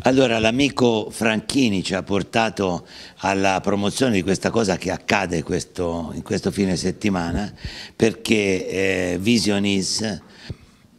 Allora l'amico Franchini ci ha portato alla promozione di questa cosa che accade questo, in questo fine settimana perché eh, Visionis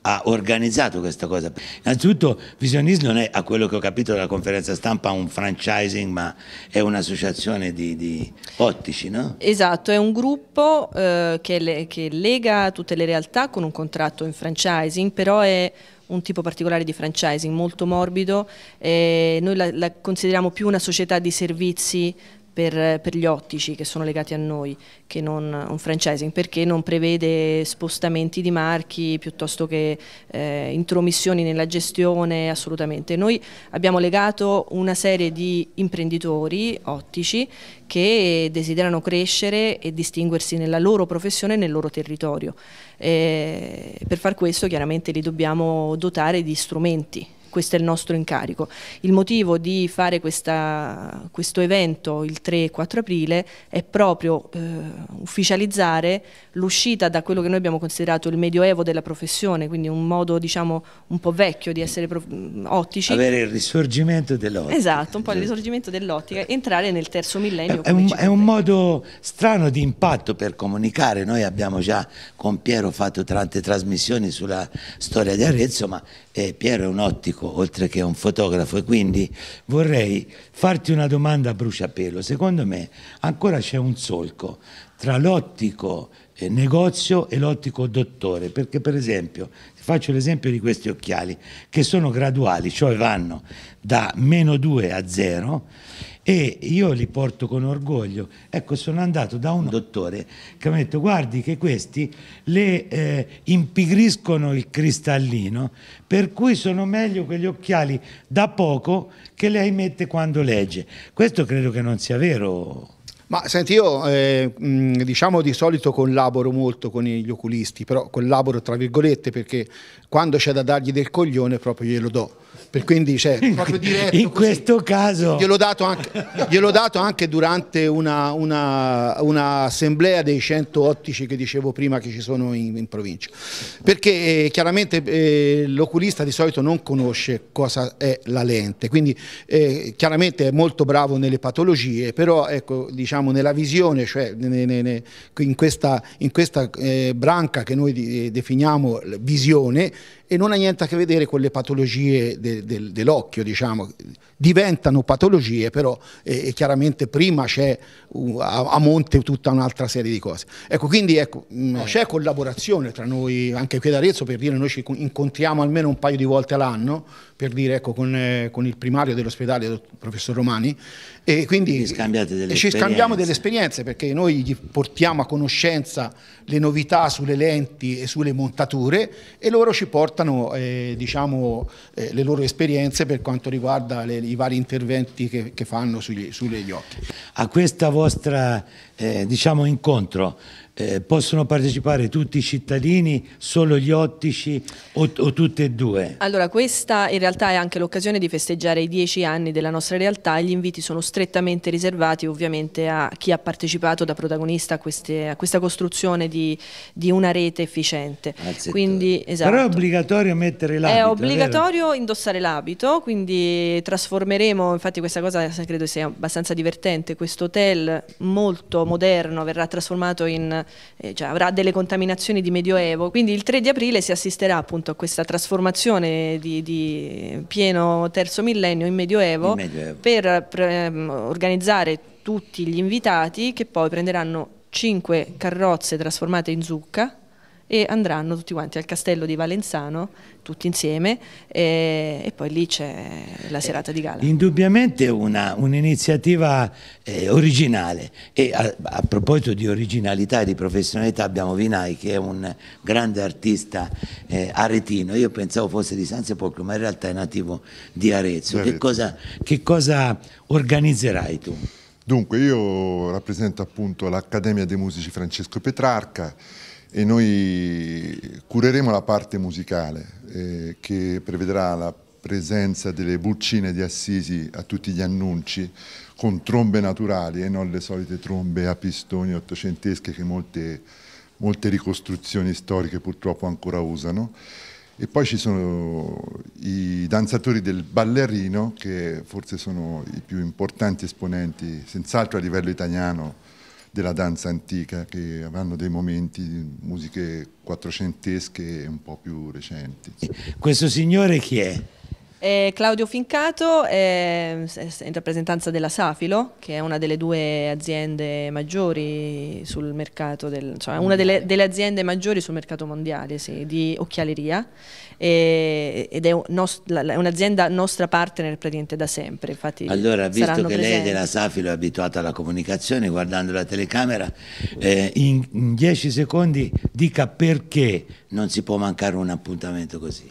ha organizzato questa cosa. Innanzitutto Visionis non è, a quello che ho capito dalla conferenza stampa, un franchising, ma è un'associazione di, di, ottici, no? Esatto, è un gruppo eh, che, le, che lega tutte le realtà con un contratto in franchising, però è un tipo particolare di franchising molto morbido, eh, noi la, la consideriamo più una società di servizi per, per, gli ottici che sono legati a noi che non un franchising perché non prevede spostamenti di marchi piuttosto che eh, intromissioni nella gestione assolutamente. Noi abbiamo legato una serie di imprenditori ottici che desiderano crescere e distinguersi nella loro professione e nel loro territorio. Eh, per far questo chiaramente li dobbiamo dotare di strumenti questo è il nostro incarico. Il motivo di fare questa, questo evento il 3 e 4 aprile è proprio eh, ufficializzare l'uscita da quello che noi abbiamo considerato il medioevo della professione, quindi un modo diciamo un po' vecchio di essere mm, ottici. Avere il risorgimento dell'ottica. Esatto, un po' il risorgimento dell'ottica, entrare nel terzo millennio. È un, è un modo strano di impatto per comunicare, noi abbiamo già con Piero fatto tante trasmissioni sulla storia di Arezzo, ma eh, Piero è un ottico medico oltre che un fotografo e quindi vorrei farti una domanda a bruciapelo. Secondo me ancora c'è un solco tra l'ottico eh, negozio e l'ottico dottore, perché per esempio, faccio l'esempio di questi occhiali, che sono graduali, cioè vanno da meno 2 a 0 e io li porto con orgoglio. Ecco, sono andato da un dottore che mi ha detto guardi che questi le eh, impigriscono il cristallino, per cui sono meglio quegli occhiali da poco che lei mette quando legge. Questo credo che non sia vero. Ma senti, io eh, diciamo di solito collaboro molto con gli oculisti, però collaboro tra virgolette perché quando c'è da dargli del coglione proprio glielo do. Per quindi, cioè, proprio diretto, In così. questo caso... Gliel'ho dato anche, gliel'ho dato anche durante un'assemblea una, una dei 100 ottici che dicevo prima che ci sono in, in provincia. Perché eh, chiaramente eh, l'oculista di solito non conosce cosa è la lente, quindi eh, chiaramente è molto bravo nelle patologie, però ecco, diciamo diciamo, nella visione, cioè in questa, in questa eh, branca che noi definiamo visione, e non ha niente a che vedere con le patologie de, de, dell'occhio, diciamo. diventano patologie, però eh, chiaramente prima c'è a, a, monte tutta un'altra serie di cose. Ecco, quindi ecco, mm, eh. c'è collaborazione tra noi, anche qui ad Arezzo, per dire noi ci incontriamo almeno un paio di volte all'anno, per dire ecco, con, eh, con, il primario dell'ospedale, il professor Romani, e quindi e ci scambiate delle ci esperienze. Parliamo delle esperienze perché noi gli portiamo a conoscenza le novità sulle lenti e sulle montature e loro ci portano eh, diciamo, eh, le loro esperienze per quanto riguarda le, i vari interventi che, che fanno sugli, sugli occhi. A questo vostro eh, diciamo, incontro eh, possono partecipare tutti i cittadini, solo gli ottici o, o tutte e due? Allora questa in realtà è anche l'occasione di festeggiare i dieci anni della nostra realtà, e gli inviti sono strettamente riservati ovviamente a chi ha partecipato da protagonista a, queste, a questa costruzione di, di, una rete efficiente. Quindi, esatto. Però è obbligatorio mettere l'abito? È obbligatorio vero? indossare l'abito, quindi trasformeremo, infatti questa cosa credo sia abbastanza divertente, questo hotel molto moderno verrà trasformato in eh, cioè avrà delle contaminazioni di medioevo, quindi il 3 di aprile si assisterà appunto a questa trasformazione di, di pieno terzo millennio in medioevo, in medioevo. per pre, ehm, organizzare tutti gli invitati che poi prenderanno cinque carrozze trasformate in zucca e andranno tutti quanti al castello di Valenzano, tutti insieme, e, e poi lì c'è la eh, serata di gala. Indubbiamente un'iniziativa eh, originale e a, a, proposito di originalità e di professionalità abbiamo Vinai che è un grande artista eh, aretino, io pensavo fosse di San Sepolcro ma in realtà è nativo di Arezzo. Che cosa, che cosa organizzerai tu? Dunque io rappresento appunto l'Accademia dei Musici Francesco Petrarca e noi cureremo la parte musicale eh, che prevederà la presenza delle buccine di Assisi a tutti gli annunci con trombe naturali e non le solite trombe a pistoni ottocentesche che molte, molte ricostruzioni storiche purtroppo ancora usano. E poi ci sono i danzatori del ballerino che forse sono i più importanti esponenti, senz'altro a livello italiano, della danza antica che avranno dei momenti di musiche quattrocentesche e un po' più recenti. Questo signore chi è? Eh, Claudio Fincato eh, è in rappresentanza della Safilo, che è una delle due aziende maggiori sul mercato, del, cioè una delle, delle, aziende maggiori sul mercato mondiale sì, di occhialeria eh, ed è un'azienda nostra partner praticamente da sempre. Infatti allora, visto che presenti. lei della Safilo è abituata alla comunicazione, guardando la telecamera, eh, in dieci secondi dica perché non si può mancare un appuntamento così.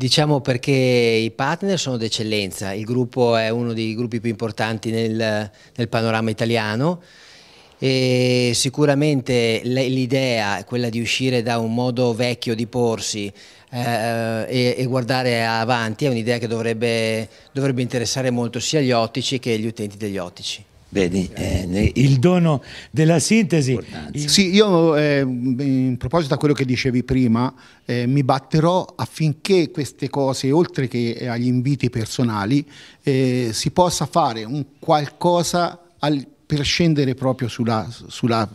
Diciamo perché i partner sono d'eccellenza, il gruppo è uno dei gruppi più importanti nel, nel panorama italiano e sicuramente l'idea è quella di uscire da un modo vecchio di porsi eh, e, e, guardare avanti è un'idea che dovrebbe, dovrebbe interessare molto sia gli ottici che gli utenti degli ottici. Vedi, eh, il dono della sintesi. Il... Sì, io eh, in proposito a quello che dicevi prima, eh, mi batterò affinché queste cose, oltre che eh, agli inviti personali, eh, si possa fare un qualcosa al, per scendere proprio sulla, sulla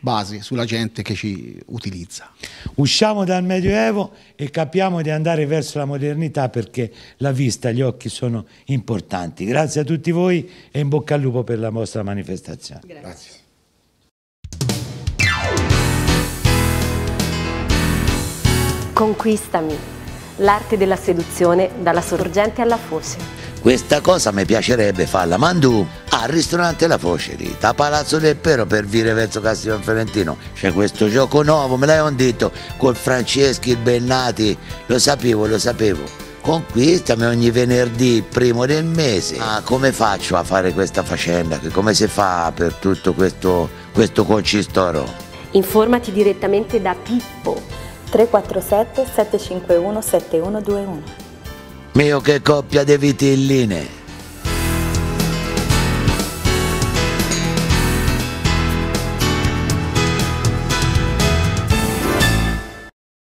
base sulla gente che ci utilizza. Usciamo dal Medioevo e capiamo di andare verso la modernità perché la vista, gli occhi sono importanti. Grazie a tutti voi e in bocca al lupo per la vostra manifestazione. Grazie. Grazie. Conquistami, l'arte della seduzione dalla sorgente alla foce. Questa cosa mi piacerebbe farla Mandù al ristorante La Focerita, a Palazzo del Pero per Vire verso Castiglione Fiorentino. C'è questo gioco nuovo, me l'avevano detto, col Franceschi, il Bennati, lo sapevo, lo sapevo. Conquistami ogni venerdì primo del mese. Ma ah, come faccio a fare questa faccenda? Come si fa per tutto questo, questo concistoro? Informati direttamente da Pippo 347 751 7121. Mio che coppia di vitilline!